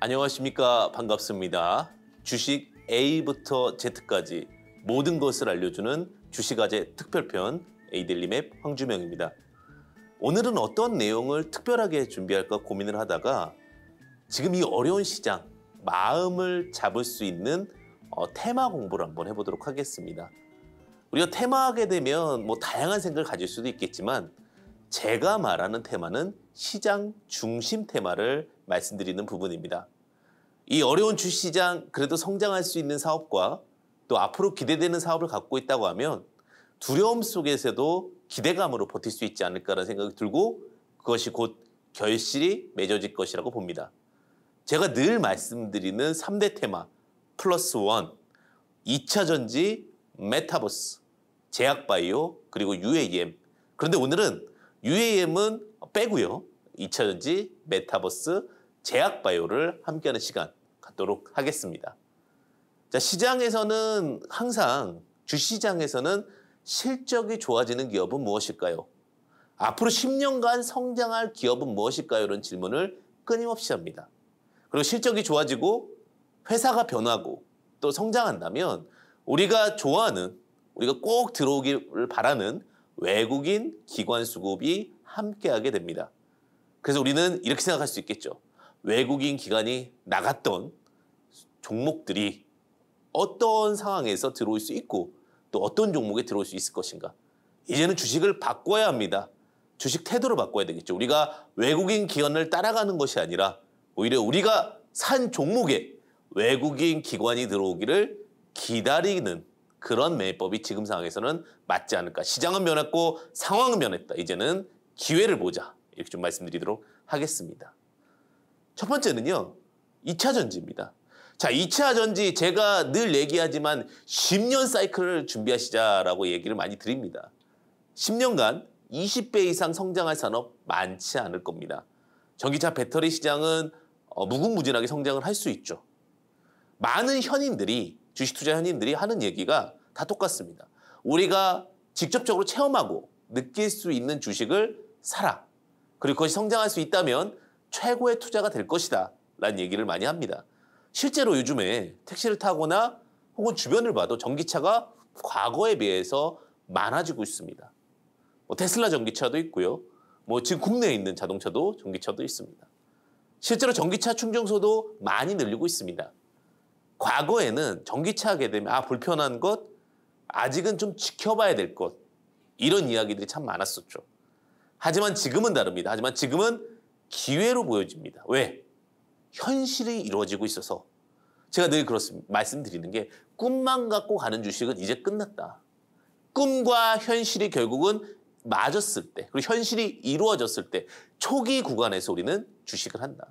안녕하십니까 반갑습니다. 주식 A부터 Z까지 모든 것을 알려주는 주식아재 특별편 에이델리맵 황주명입니다. 오늘은 어떤 내용을 특별하게 준비할까 고민을 하다가 지금 이 어려운 시장 마음을 잡을 수 있는 어, 테마 공부를 한번 해보도록 하겠습니다. 우리가 테마하게 되면 뭐 다양한 생각을 가질 수도 있겠지만 제가 말하는 테마는 시장 중심 테마를 말씀드리는 부분입니다. 이 어려운 주시장 그래도 성장할 수 있는 사업과 또 앞으로 기대되는 사업을 갖고 있다고 하면 두려움 속에서도 기대감으로 버틸 수 있지 않을까라는 생각이 들고 그것이 곧 결실이 맺어질 것이라고 봅니다. 제가 늘 말씀드리는 3대 테마 플러스 원, 2차 전지, 메타버스, 제약바이오, 그리고 UAM. 그런데 오늘은 UAM은 빼고요. 2차 전지, 메타버스, 제약바이오를 함께하는 시간 갖도록 하겠습니다. 자, 시장에서는 항상 주시장에서는 실적이 좋아지는 기업은 무엇일까요? 앞으로 10년간 성장할 기업은 무엇일까요? 이런 질문을 끊임없이 합니다. 그리고 실적이 좋아지고 회사가 변하고 또 성장한다면 우리가 좋아하는 우리가 꼭들어오기를 바라는 외국인 기관 수급이 함께하게 됩니다. 그래서 우리는 이렇게 생각할 수 있겠죠. 외국인 기관이 나갔던 종목들이 어떤 상황에서 들어올 수 있고 또 어떤 종목에 들어올 수 있을 것인가. 이제는 주식을 바꿔야 합니다. 주식 태도를 바꿔야 되겠죠. 우리가 외국인 기관을 따라가는 것이 아니라 오히려 우리가 산 종목에 외국인 기관이 들어오기를 기다리는 그런 매매법이 지금 상황에서는 맞지 않을까. 시장은 변했고 상황은 변했다. 이제는 기회를 보자. 이렇게 좀 말씀드리도록 하겠습니다. 첫 번째는요. 2차 전지입니다. 자, 2차 전지 제가 늘 얘기하지만 10년 사이클을 준비하시자라고 얘기를 많이 드립니다. 10년간 20배 이상 성장할 산업 많지 않을 겁니다. 전기차 배터리 시장은 어, 무궁무진하게 성장을 할 수 있죠. 많은 현인들이 주식 투자 현인들이 하는 얘기가 다 똑같습니다. 우리가 직접적으로 체험하고 느낄 수 있는 주식을 사라. 그리고 그것이 성장할 수 있다면 최고의 투자가 될 것이다 라는 얘기를 많이 합니다. 실제로 요즘에 택시를 타거나 혹은 주변을 봐도 전기차가 과거에 비해서 많아지고 있습니다. 뭐 테슬라 전기차도 있고요. 뭐 지금 국내에 있는 자동차도 전기차도 있습니다. 실제로 전기차 충전소도 많이 늘리고 있습니다. 과거에는 전기차 하게 되면 아 불편한 것, 아직은 좀 지켜봐야 될 것 이런 이야기들이 참 많았었죠. 하지만 지금은 다릅니다. 하지만 지금은 기회로 보여집니다. 왜? 현실이 이루어지고 있어서 제가 늘 그렇습니다. 말씀드리는 게 꿈만 갖고 가는 주식은 이제 끝났다. 꿈과 현실이 결국은 맞았을 때 그리고 현실이 이루어졌을 때 초기 구간에서 우리는 주식을 한다.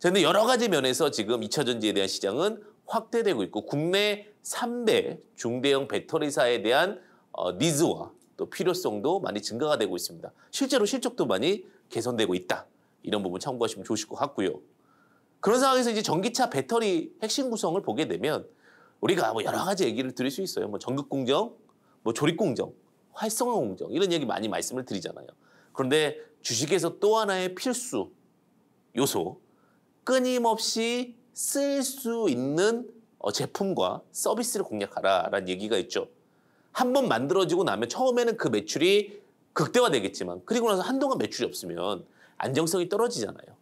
그런데 여러 가지 면에서 지금 2차전지에 대한 시장은 확대되고 있고 국내 3대 중대형 배터리사에 대한 어, 니즈와 또 필요성도 많이 증가가 되고 있습니다. 실제로 실적도 많이 개선되고 있다. 이런 부분 참고하시면 좋으실 것 같고요. 그런 상황에서 이제 전기차 배터리 핵심 구성을 보게 되면 우리가 뭐 여러 가지 얘기를 드릴 수 있어요. 뭐 전극 공정, 뭐 조립 공정, 활성화 공정 이런 얘기 많이 말씀을 드리잖아요. 그런데 주식에서 또 하나의 필수 요소 끊임없이 쓸 수 있는 어, 제품과 서비스를 공략하라라는 얘기가 있죠. 한번 만들어지고 나면 처음에는 그 매출이 극대화되겠지만 그리고 나서 한동안 매출이 없으면 안정성이 떨어지잖아요.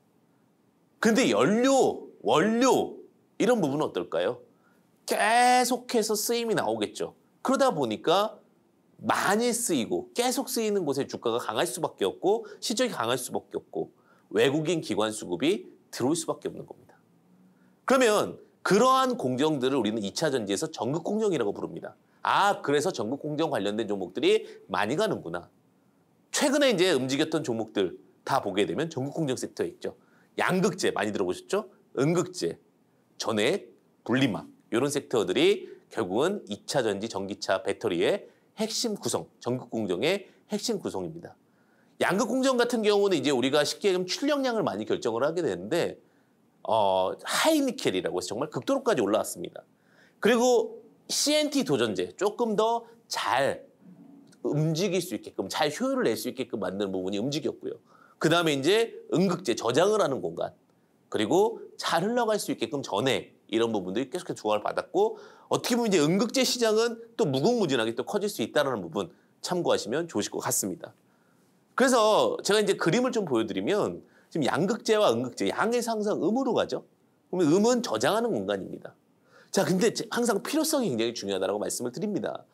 근데 연료, 원료 이런 부분은 어떨까요? 계속해서 쓰임이 나오겠죠. 그러다 보니까 많이 쓰이고 계속 쓰이는 곳의 주가가 강할 수밖에 없고 실적이 강할 수밖에 없고 외국인 기관 수급이 들어올 수밖에 없는 겁니다. 그러면 그러한 공정들을 우리는 2차 전지에서 전극 공정이라고 부릅니다. 아, 그래서 전극 공정 관련된 종목들이 많이 가는구나. 최근에 이제 움직였던 종목들 다 보게 되면 전국공정 섹터에 있죠. 양극재 많이 들어보셨죠? 음극재, 전액, 분리막 이런 섹터들이 결국은 2차 전지, 전기차, 배터리의 핵심 구성, 전국공정의 핵심 구성입니다. 양극공정 같은 경우는 이제 우리가 쉽게 얘기하면 출력량을 많이 결정을 하게 되는데 어, 하이니켈이라고 해서 정말 극도로까지 올라왔습니다. 그리고 CNT 도전제 조금 더잘 움직일 수 있게끔 잘 효율을 낼 수 있게끔 만드는 부분이 움직였고요. 그 다음에 이제 응극제 저장을 하는 공간 그리고 잘 흘러갈 수 있게끔 전에 이런 부분들이 계속해서 조화를 받았고 어떻게 보면 이제 응극제 시장은 또 무궁무진하게 또 커질 수 있다는 부분 참고하시면 좋으실 것 같습니다. 그래서 제가 이제 그림을 좀 보여드리면 지금 양극제와응극제양의상상 음으로 가죠. 그러면 음은 저장하는 공간입니다. 자, 근데 항상 필요성이 굉장히 중요하다고 말씀을 드립니다.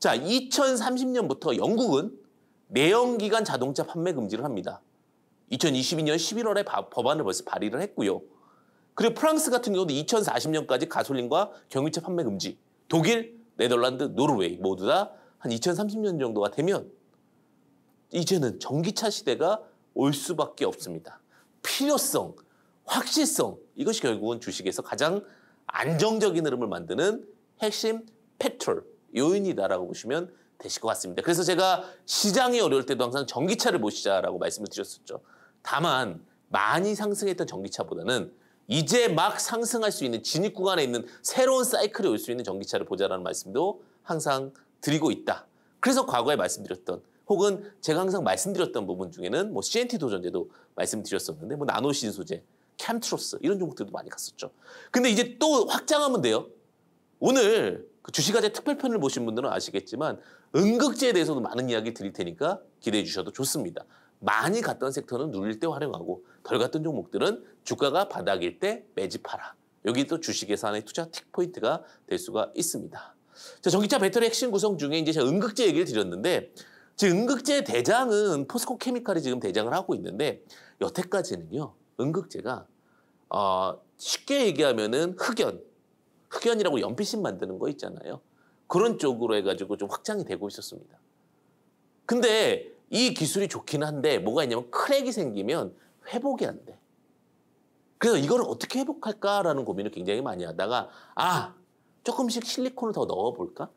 자, 2030년부터 영국은 내연기관 자동차 판매 금지를 합니다. 2022년 11월에 바, 법안을 벌써 발의를 했고요. 그리고 프랑스 같은 경우도 2040년까지 가솔린과 경유차 판매 금지. 독일, 네덜란드, 노르웨이 모두 다 한 2030년 정도가 되면 이제는 전기차 시대가 올 수밖에 없습니다. 필요성, 확실성 이것이 결국은 주식에서 가장 안정적인 흐름을 만드는 핵심 패트롤, 요인이다라고 보시면 되실 것 같습니다. 그래서 제가 시장이 어려울 때도 항상 전기차를 보시자라고 말씀을 드렸었죠. 다만 많이 상승했던 전기차보다는 이제 막 상승할 수 있는 진입 구간에 있는 새로운 사이클이 올 수 있는 전기차를 보자라는 말씀도 항상 드리고 있다. 그래서 과거에 말씀드렸던 혹은 제가 항상 말씀드렸던 부분 중에는 뭐 CNT 도전제도 말씀드렸었는데 뭐 나노신 소재, 캠트로스 이런 종목들도 많이 갔었죠. 근데 이제 또 확장하면 돼요. 오늘 그주식화재 특별편을 보신 분들은 아시겠지만 응극제에 대해서도 많은 이야기 드릴 테니까 기대해 주셔도 좋습니다. 많이 갔던 섹터는 눌릴 때 활용하고 덜 갔던 종목들은 주가가 바닥일 때 매집하라. 여기 또 주식 예산의 투자 틱 포인트가 될 수가 있습니다. 자, 전기차 배터리 핵심 구성 중에 이제 제가 응극제 얘기를 드렸는데 지금 응극제 대장은 포스코 케미칼이 지금 대장을 하고 있는데 여태까지는요. 응극제가 어, 쉽게 얘기하면은 흑연, 흑연이라고 연필심 만드는 거 있잖아요. 그런 쪽으로 해가지고 좀 확장이 되고 있었습니다. 근데 이 기술이 좋긴 한데 뭐가 있냐면 크랙이 생기면 회복이 안 돼. 그래서 이걸 어떻게 회복할까라는 고민을 굉장히 많이 하다가 아 조금씩 실리콘을 더 넣어볼까?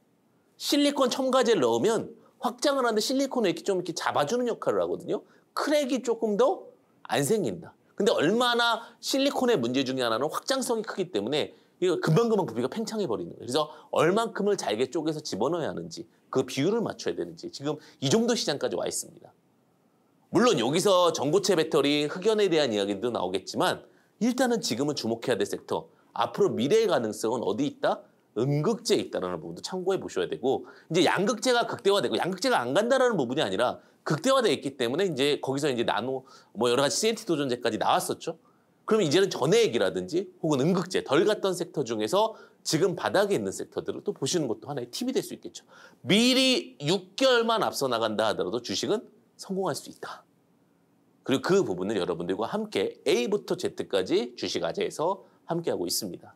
실리콘 첨가제를 넣으면 확장을 하는데 실리콘을 이렇게 좀 이렇게 잡아주는 역할을 하거든요. 크랙이 조금 더 안 생긴다. 근데 얼마나 실리콘의 문제 중에 하나는 확장성이 크기 때문에 이거 그러니까 금방금방 부피가 팽창해 버리는 거예요. 그래서 얼만큼을 잘게 쪼개서 집어넣어야 하는지 그 비율을 맞춰야 되는지 지금 이 정도 시장까지 와 있습니다. 물론 여기서 전고체 배터리 흑연에 대한 이야기도 나오겠지만 일단은 지금은 주목해야 될 섹터 앞으로 미래의 가능성은 어디 있다? 음극재에 있다라는 부분도 참고해 보셔야 되고 이제 양극재가 극대화되고 양극재가 안 간다라는 부분이 아니라 극대화되어 있기 때문에 이제 거기서 이제 나노 뭐 여러 가지 CNT 도전제까지 나왔었죠. 그럼 이제는 전액이라든지 혹은 응급제 덜 갔던 섹터 중에서 지금 바닥에 있는 섹터들을 또 보시는 것도 하나의 팁이 될 수 있겠죠. 미리 6개월만 앞서 나간다 하더라도 주식은 성공할 수 있다. 그리고 그 부분을 여러분들과 함께 A부터 Z까지 주식 아재에서 함께하고 있습니다.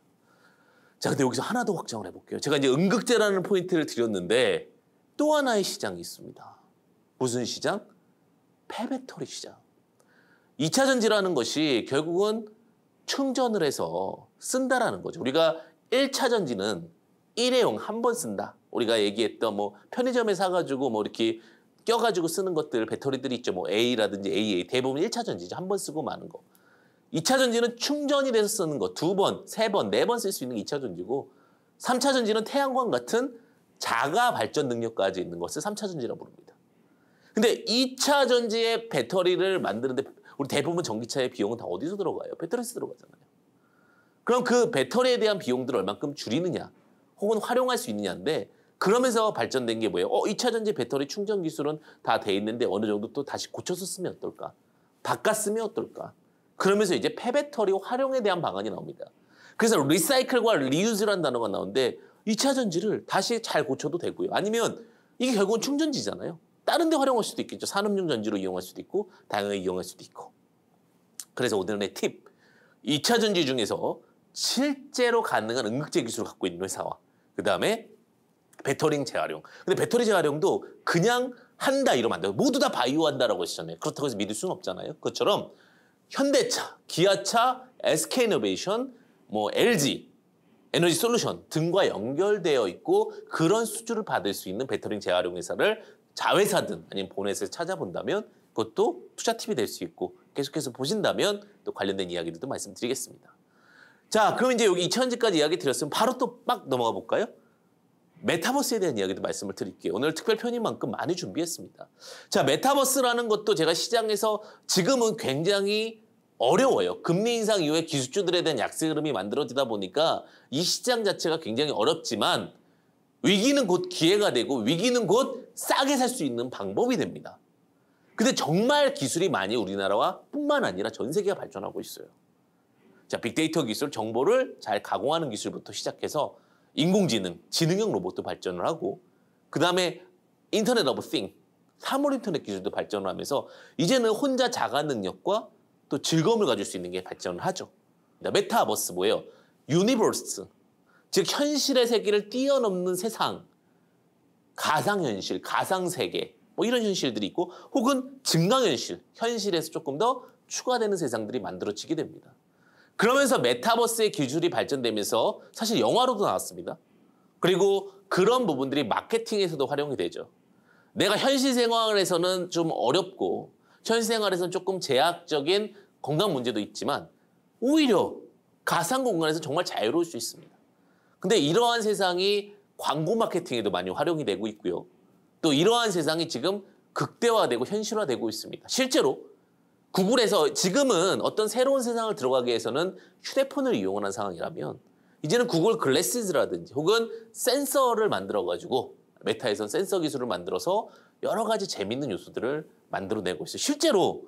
자, 근데 여기서 하나 더 확장을 해볼게요. 제가 이제 음극재라는 포인트를 드렸는데 또 하나의 시장이 있습니다. 무슨 시장? 폐배터리 시장. 2차 전지라는 것이 결국은 충전을 해서 쓴다라는 거죠. 우리가 1차 전지는 1회용한 번 쓴다. 우리가 얘기했던 뭐 편의점에 사가지고 뭐 이렇게 껴가지고 쓰는 것들 배터리들이 있죠. 뭐 A라든지 AA 대부분 1차 전지죠. 한 번 쓰고 마는 거. 2차 전지는 충전이 돼서 쓰는 거. 두 번, 세 번, 네 번 쓸 수 있는 게 2차 전지고 3차 전지는 태양광 같은 자가 발전 능력까지 있는 것을 3차 전지라고 부릅니다. 근데 2차 전지의 배터리를 만드는데 우리 대부분 전기차의 비용은 다 어디서 들어가요? 배터리에서 들어가잖아요. 그럼 그 배터리에 대한 비용들을 얼만큼 줄이느냐 혹은 활용할 수 있느냐인데 그러면서 발전된 게 뭐예요? 어, 2차 전지 배터리 충전 기술은 다 돼 있는데 어느 정도 또 다시 고쳐서 쓰면 어떨까? 바꿨으면 어떨까? 그러면서 이제 폐배터리 활용에 대한 방안이 나옵니다. 그래서 리사이클과 리유즈라는 단어가 나오는데 2차 전지를 다시 잘 고쳐도 되고요. 아니면 이게 결국은 충전지잖아요. 다른 데 활용할 수도 있겠죠. 산업용 전지로 이용할 수도 있고 다양하게 이용할 수도 있고. 그래서 오늘의 팁. 2차 전지 중에서 실제로 가능한 응급제 기술을 갖고 있는 회사와 그 다음에 배터링 재활용. 근데 배터리 재활용도 그냥 한다 이러면 안 돼요. 모두 다 바이오 한다라고 했잖아요 그렇다고 해서 믿을 수는 없잖아요. 그것처럼 현대차, 기아차, SK이노베이션, 뭐 LG, 에너지 솔루션 등과 연결되어 있고 그런 수주를 받을 수 있는 배터리 재활용 회사를 자회사든 아니면 보넷을 찾아본다면 그것도 투자 팁이 될 수 있고 계속해서 보신다면 또 관련된 이야기들도 말씀드리겠습니다. 자, 그럼 이제 여기 2000지까지 이야기 드렸으면 바로 또빡 넘어가 볼까요? 메타버스에 대한 이야기도 말씀을 드릴게요. 오늘 특별 편인 만큼 많이 준비했습니다. 자, 메타버스라는 것도 제가 시장에서 지금은 굉장히 어려워요. 금리 인상 이후에 기술주들에 대한 약세 흐름이 만들어지다 보니까 이 시장 자체가 굉장히 어렵지만 위기는 곧 기회가 되고 위기는 곧 싸게 살 수 있는 방법이 됩니다. 근데 정말 기술이 많이 우리나라와 뿐만 아니라 전 세계가 발전하고 있어요. 자, 빅데이터 기술, 정보를 잘 가공하는 기술부터 시작해서 인공지능, 지능형 로봇도 발전을 하고 그 다음에 인터넷 오브 띵, 사물 인터넷 기술도 발전을 하면서 이제는 혼자 자가 능력과 또 즐거움을 가질 수 있는 게 발전을 하죠. 메타버스 뭐예요? 유니버스, 즉 현실의 세계를 뛰어넘는 세상, 가상현실, 가상세계 뭐 이런 현실들이 있고 혹은 증강현실, 현실에서 조금 더 추가되는 세상들이 만들어지게 됩니다. 그러면서 메타버스의 기술이 발전되면서 사실 영화로도 나왔습니다. 그리고 그런 부분들이 마케팅에서도 활용이 되죠. 내가 현실 생활에서는 좀 어렵고 현실 생활에서는 조금 제약적인 건강 문제도 있지만 오히려 가상 공간에서 정말 자유로울 수 있습니다. 근데 이러한 세상이 광고 마케팅에도 많이 활용이 되고 있고요. 또 이러한 세상이 지금 극대화되고 현실화되고 있습니다. 실제로 구글에서 지금은 어떤 새로운 세상을 들어가기 위해서는 휴대폰을 이용하는 상황이라면 이제는 구글 글래스라든지 혹은 센서를 만들어가지고 메타에선 센서 기술을 만들어서 여러 가지 재밌는 요소들을 만들어내고 있어요. 실제로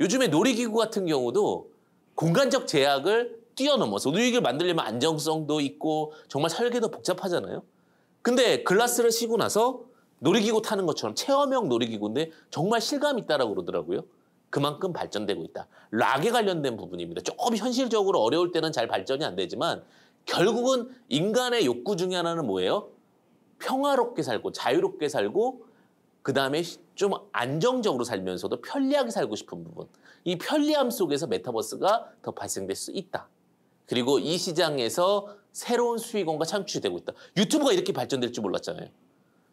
요즘에 놀이기구 같은 경우도 공간적 제약을 뛰어넘어서 우익을 만들려면 안정성도 있고 정말 설계도 복잡하잖아요. 근데 글라스를 쉬고 나서 놀이기구 타는 것처럼 체험형 놀이기구인데 정말 실감 있다라고 그러더라고요. 그만큼 발전되고 있다. 락에 관련된 부분입니다. 조금 현실적으로 어려울 때는 잘 발전이 안 되지만 결국은 인간의 욕구 중에 하나는 뭐예요? 평화롭게 살고 자유롭게 살고 그 다음에 좀 안정적으로 살면서도 편리하게 살고 싶은 부분. 이 편리함 속에서 메타버스가 더 발생될 수 있다. 그리고 이 시장에서 새로운 수익원과 창출되고 있다. 유튜브가 이렇게 발전될 줄 몰랐잖아요.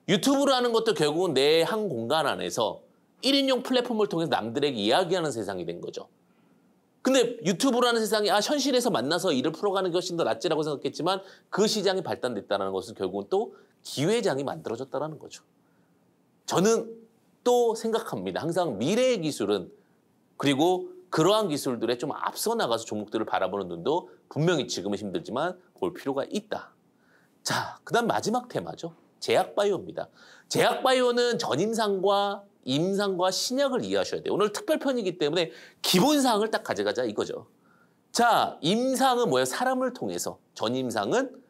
유튜브라는 것도 결국은 내 한 공간 안에서 1인용 플랫폼을 통해서 남들에게 이야기하는 세상이 된 거죠. 근데 유튜브라는 세상이 아 현실에서 만나서 일을 풀어가는 게 훨씬 더 낫지라고 생각했지만 그 시장이 발단됐다는 것은 결국은 또 기회장이 만들어졌다는 거죠. 저는 또 생각합니다. 항상 미래의 기술은 그리고 그러한 기술들에 좀 앞서 나가서 종목들을 바라보는 눈도 분명히 지금은 힘들지만 볼 필요가 있다. 자, 그다음 마지막 테마죠. 제약바이오입니다. 제약바이오는 전임상과 임상과 신약을 이해하셔야 돼요. 오늘 특별편이기 때문에 기본사항을 딱 가져가자 이거죠. 자, 임상은 뭐예요? 사람을 통해서. 전임상은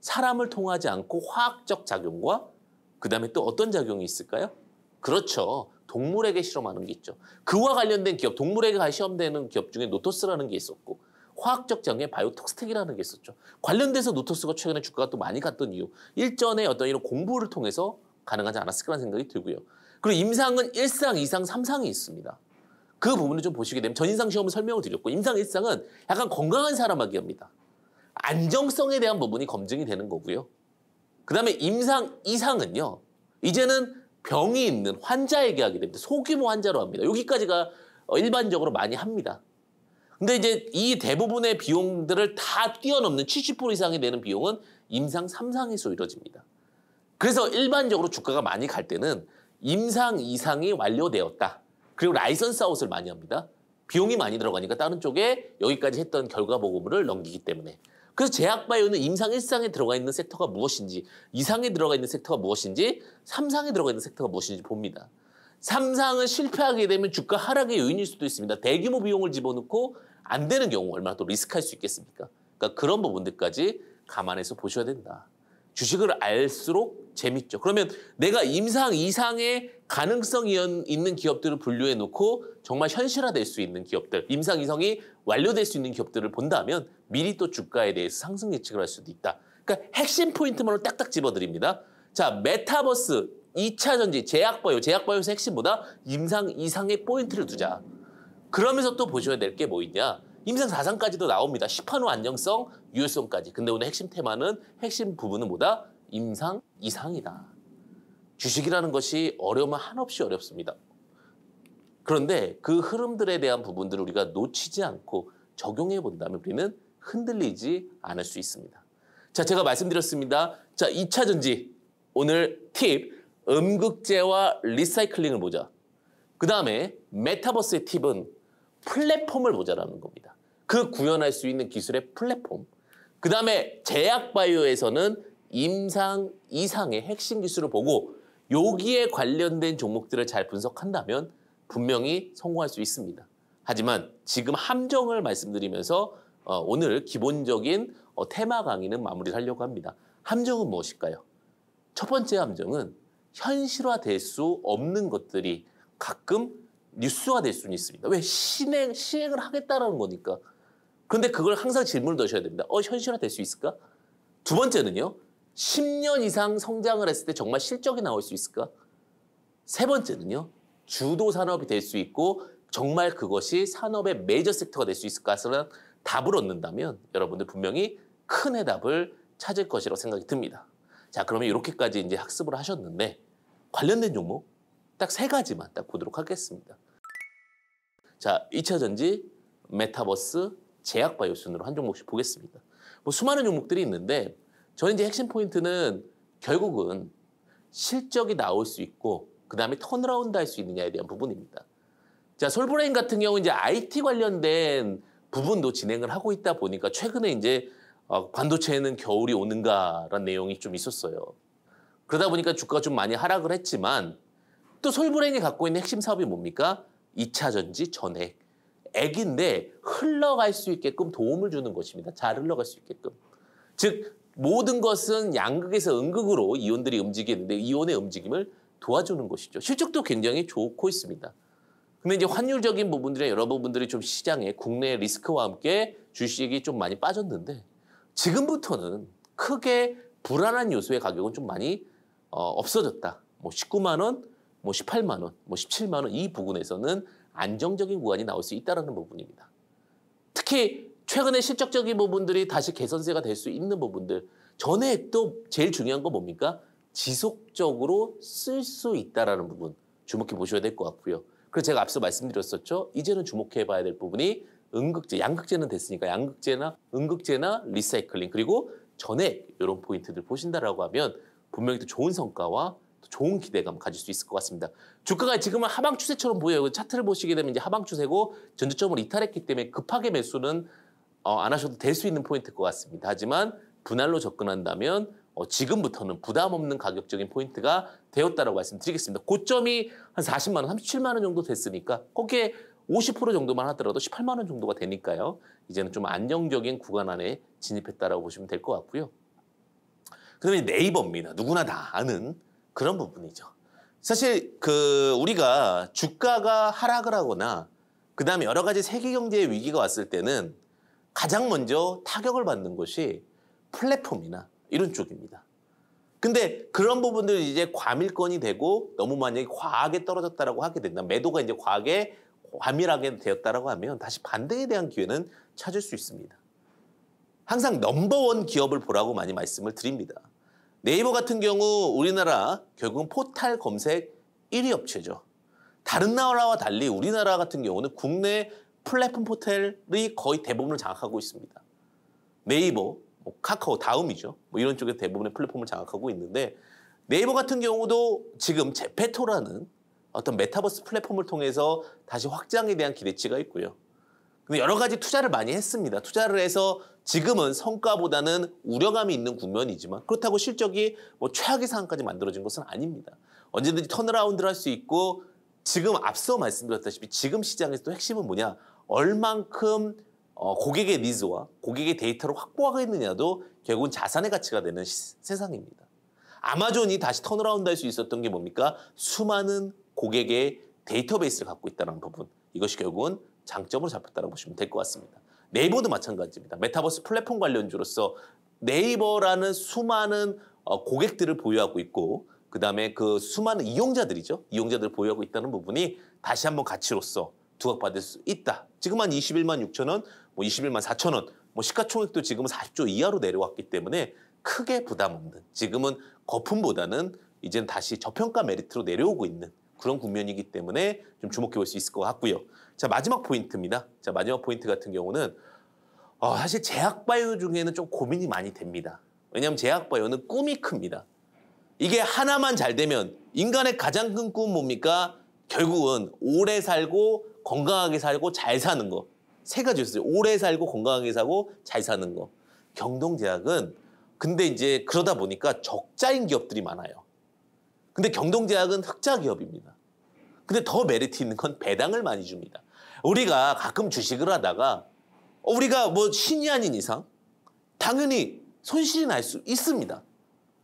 사람을 통하지 않고 화학적 작용과 그다음에 또 어떤 작용이 있을까요? 그렇죠. 동물에게 실험하는 게 있죠. 그와 관련된 기업, 동물에게 시험되는 기업 중에 노토스라는 게 있었고 화학적 장애 바이오톡스틱이라는 게 있었죠. 관련돼서 노토스가 최근에 주가가 또 많이 갔던 이유. 일전에 어떤 이런 공부를 통해서 가능하지 않았을까라는 생각이 들고요. 그리고 임상은 1상, 2상, 3상이 있습니다. 그 부분을 좀 보시게 되면 전인상 시험을 설명을 드렸고 임상 1상은 약간 건강한 사람하기 합니다. 안정성에 대한 부분이 검증이 되는 거고요. 그 다음에 임상 2상은요. 이제는 병이 있는 환자에게 하게 됩니다. 소규모 환자로 합니다. 여기까지가 어, 일반적으로 많이 합니다. 근데 이제 이 대부분의 비용들을 다 뛰어넘는 70% 이상이 되는 비용은 임상 3상에서 이루어집니다. 그래서 일반적으로 주가가 많이 갈 때는 임상 이상이 완료되었다. 그리고 라이선스 아웃을 많이 합니다. 비용이 많이 들어가니까 다른 쪽에 여기까지 했던 결과 보고물을 넘기기 때문에 그래서 제약바이오는 임상 일상에 들어가 있는 섹터가 무엇인지, 이상에 들어가 있는 섹터가 무엇인지, 삼상에 들어가 있는 섹터가 무엇인지 봅니다. 삼상은 실패하게 되면 주가 하락의 요인일 수도 있습니다. 대규모 비용을 집어넣고 안 되는 경우 얼마나 또 리스크할 수 있겠습니까? 그러니까 그런 부분들까지 감안해서 보셔야 된다. 주식을 알수록 재밌죠. 그러면 내가 임상 이상의 가능성 이 있는 기업들을 분류해 놓고 정말 현실화될 수 있는 기업들, 임상 이상이 완료될 수 있는 기업들을 본다면 미리 또 주가에 대해서 상승 예측을 할 수도 있다. 그러니까 핵심 포인트만으로 딱딱 집어드립니다. 자, 메타버스, 2차 전지, 제약바이오, 제약바이오에서 핵심보다 임상 이상의 포인트를 두자. 그러면서 또 보셔야 될 게 뭐 있냐. 임상 사상까지도 나옵니다. 시판후 안정성, 유효성까지. 근데 오늘 핵심 테마는 핵심 부분은 뭐다? 임상 이상이다. 주식이라는 것이 어려움은 한없이 어렵습니다. 그런데 그 흐름들에 대한 부분들을 우리가 놓치지 않고 적용해 본다면 우리는 흔들리지 않을 수 있습니다. 자, 제가 말씀드렸습니다. 자, 2차 전지. 오늘 팁. 음극재와 리사이클링을 보자. 그 다음에 메타버스의 팁은 플랫폼을 보자라는 겁니다. 그 구현할 수 있는 기술의 플랫폼. 그 다음에 제약바이오에서는 임상 이상의 핵심 기술을 보고 여기에 관련된 종목들을 잘 분석한다면 분명히 성공할 수 있습니다. 하지만 지금 함정을 말씀드리면서 어, 오늘 기본적인 어, 테마 강의는 마무리를 하려고 합니다. 함정은 무엇일까요? 첫 번째 함정은 현실화될 수 없는 것들이 가끔 뉴스화될 수는 있습니다. 왜? 시행, 시행을 하겠다라는 거니까. 그런데 그걸 항상 질문을 넣으셔야 됩니다. 어, 현실화될 수 있을까? 두 번째는요. 10년 이상 성장을 했을 때 정말 실적이 나올 수 있을까? 세 번째는요. 주도 산업이 될 수 있고 정말 그것이 산업의 메이저 섹터가 될수있을까 답을 얻는다면 여러분들 분명히 큰 해답을 찾을 것이라고 생각이 듭니다. 자, 그러면 이렇게까지 이제 학습을 하셨는데 관련된 종목 딱 세 가지만 딱 보도록 하겠습니다. 자, 2차 전지, 메타버스, 제약 바이오 순으로 한 종목씩 보겠습니다. 뭐 수많은 종목들이 있는데 저는 이제 핵심 포인트는 결국은 실적이 나올 수 있고 그다음에 턴라운드할 수 있느냐에 대한 부분입니다. 자, 솔브레인 같은 경우 이제 IT 관련된 부분도 진행을 하고 있다 보니까 최근에 이제 어, 반도체에는 겨울이 오는가라는 내용이 좀 있었어요. 그러다 보니까 주가가 좀 많이 하락을 했지만 또 솔브레인이 갖고 있는 핵심 사업이 뭡니까? 2차 전지 전액. 액인데 흘러갈 수 있게끔 도움을 주는 것입니다. 잘 흘러갈 수 있게끔. 즉 모든 것은 양극에서 음극으로 이온들이 움직이는데 이온의 움직임을 도와주는 것이죠. 실적도 굉장히 좋고 있습니다. 근데 이제 환율적인 부분들이 여러분들이 부좀 시장에 국내 리스크와 함께 주식이 좀 많이 빠졌는데 지금부터는 크게 불안한 요소의 가격은 좀 많이 어, 없어졌다. 뭐 19만 원, 뭐 18만 원, 뭐 17만 원 이 부분에서는 안정적인 구간이 나올 수 있다라는 부분입니다. 특히 최근에 실적적인 부분들이 다시 개선세가 될 수 있는 부분들 전에 또 제일 중요한 건 뭡니까? 지속적으로 쓸 수 있다라는 부분 주목해 보셔야 될 것 같고요. 그래서 제가 앞서 말씀드렸었죠. 이제는 주목해봐야 될 부분이 음극재, 양극재는 됐으니까 양극재나 음극재나 리사이클링 그리고 전액 이런 포인트들 보신다라고 하면 분명히 또 좋은 성과와 또 좋은 기대감 가질 수 있을 것 같습니다. 주가가 지금은 하방 추세처럼 보여요. 차트를 보시게 되면 이제 하방 추세고 전조점을 이탈했기 때문에 급하게 매수는 어, 안 하셔도 될 수 있는 포인트일 것 같습니다. 하지만 분할로 접근한다면 어, 지금부터는 부담 없는 가격적인 포인트가 되었다라고 말씀드리겠습니다. 고점이 한 40만 원, 37만 원 정도 됐으니까 거기에 50% 정도만 하더라도 18만 원 정도가 되니까요. 이제는 좀 안정적인 구간 안에 진입했다라 보시면 될 것 같고요. 그다음에 네이버입니다. 누구나 다 아는 그런 부분이죠. 사실 그 우리가 주가가 하락을 하거나 그다음에 여러 가지 세계 경제의 위기가 왔을 때는 가장 먼저 타격을 받는 것이 플랫폼이나 이런 쪽입니다. 근데 그런 부분들은 이제 과밀권이 되고 너무 만약에 과하게 떨어졌다라고 하게 된다. 매도가 이제 과하게 과밀하게 되었다라고 하면 다시 반등에 대한 기회는 찾을 수 있습니다. 항상 넘버원 기업을 보라고 많이 말씀을 드립니다. 네이버 같은 경우 우리나라 결국은 포탈 검색 1위 업체죠. 다른 나라와 달리 우리나라 같은 경우는 국내 플랫폼 포탈이 거의 대부분을 장악하고 있습니다. 네이버, 뭐 카카오 다음이죠. 뭐 이런 쪽에 대부분의 플랫폼을 장악하고 있는데 네이버 같은 경우도 지금 제페토라는 어떤 메타버스 플랫폼을 통해서 다시 확장에 대한 기대치가 있고요. 근데 여러 가지 투자를 많이 했습니다. 투자를 해서 지금은 성과보다는 우려감이 있는 국면이지만 그렇다고 실적이 뭐 최악의 상황까지 만들어진 것은 아닙니다. 언제든지 턴어라운드를 할 수 있고 지금 앞서 말씀드렸다시피 지금 시장에서 또 핵심은 뭐냐? 얼만큼 어, 고객의 니즈와 고객의 데이터를 확보하겠느냐도 결국은 자산의 가치가 되는 시, 세상입니다. 아마존이 다시 턴어라운드 할 수 있었던 게 뭡니까? 수많은 고객의 데이터베이스를 갖고 있다는 부분. 이것이 결국은 장점으로 잡혔다고 보시면 될 것 같습니다. 네이버도 마찬가지입니다. 메타버스 플랫폼 관련주로서 네이버라는 수많은 어, 고객들을 보유하고 있고 그다음에 그 수많은 이용자들이죠. 이용자들을 보유하고 있다는 부분이 다시 한번 가치로서 두각받을 수 있다. 지금 한 21만 6천 원, 뭐 21만 4천 원, 뭐 시가총액도 지금은 40조 이하로 내려왔기 때문에 크게 부담 없는 지금은 거품보다는 이제는 다시 저평가 메리트로 내려오고 있는 그런 국면이기 때문에 좀 주목해 볼 수 있을 것 같고요. 자 마지막 포인트입니다. 자 마지막 포인트 같은 경우는 어, 사실 제약바이오 중에는 좀 고민이 많이 됩니다. 왜냐하면 제약바이오는 꿈이 큽니다. 이게 하나만 잘 되면 인간의 가장 큰 꿈은 뭡니까? 결국은 오래 살고 건강하게 살고 잘 사는 거. 세 가지였어요. 오래 살고 건강하게 사고 잘 사는 거. 경동제약은 근데 이제 그러다 보니까 적자인 기업들이 많아요. 근데 경동제약은 흑자 기업입니다. 근데 더 메리트 있는 건 배당을 많이 줍니다. 우리가 가끔 주식을 하다가 어, 우리가 뭐 신이 아닌 이상 당연히 손실이 날 수 있습니다.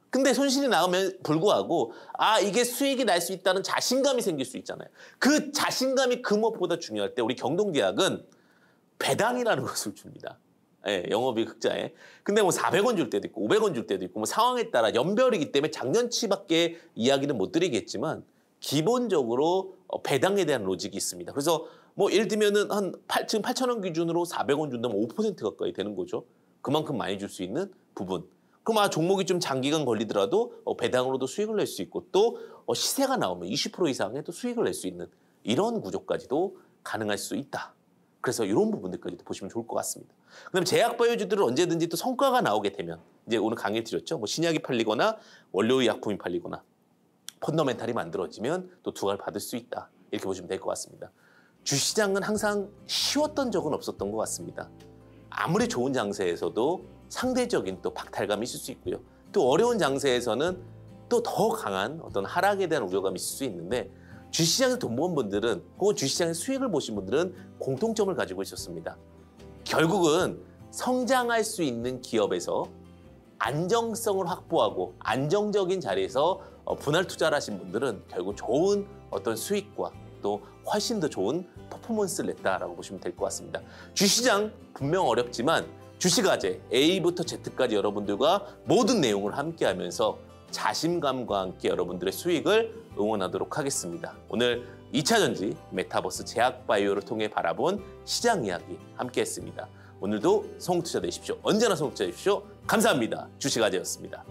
근데 손실이 나오면 불구하고 아 이게 수익이 날 수 있다는 자신감이 생길 수 있잖아요. 그 자신감이 그 무엇보다 중요할 때 우리 경동계약은 배당이라는 것을 줍니다. 예, 영업이 흑자에. 근데 뭐 400원 줄 때도 있고 500원 줄 때도 있고 뭐 상황에 따라 연별이기 때문에 작년치밖에 이야기는 못 드리겠지만 기본적으로 어, 배당에 대한 로직이 있습니다. 그래서 뭐 예를 들면은 한 8, 지금 8천 원 기준으로 400원 준다면 5% 가까이 되는 거죠. 그만큼 많이 줄 수 있는 부분. 그럼 아 종목이 좀 장기간 걸리더라도 어, 배당으로도 수익을 낼 수 있고 또 어, 시세가 나오면 20% 이상의 또 수익을 낼 수 있는 이런 구조까지도 가능할 수 있다. 그래서 이런 부분들까지도 보시면 좋을 것 같습니다. 그다 제약 바이오주들은 언제든지 또 성과가 나오게 되면 이제 오늘 강의 드렸죠. 뭐 신약이 팔리거나 원료 의약품이 팔리거나 펀더멘탈이 만들어지면 또 두갈 받을 수 있다. 이렇게 보시면 될 것 같습니다. 주시장은 항상 쉬웠던 적은 없었던 것 같습니다. 아무리 좋은 장세에서도 상대적인 또 박탈감이 있을 수 있고요. 또 어려운 장세에서는 또 더 강한 어떤 하락에 대한 우려감이 있을 수 있는데 주시장에서 돈 모은 분들은 혹은 주시장의 수익을 보신 분들은 공통점을 가지고 있었습니다. 결국은 성장할 수 있는 기업에서 안정성을 확보하고 안정적인 자리에서 어, 분할 투자를 하신 분들은 결국 좋은 어떤 수익과 또 훨씬 더 좋은 퍼포먼스를 냈다라고 보시면 될 것 같습니다. 주시장 분명 어렵지만 주식아재 A부터 Z까지 여러분들과 모든 내용을 함께 하면서 자신감과 함께 여러분들의 수익을 응원하도록 하겠습니다. 오늘 2차전지 메타버스 제약바이오를 통해 바라본 시장 이야기 함께했습니다. 오늘도 성투자 되십시오. 언제나 성투자 되십시오. 감사합니다. 주식아재였습니다.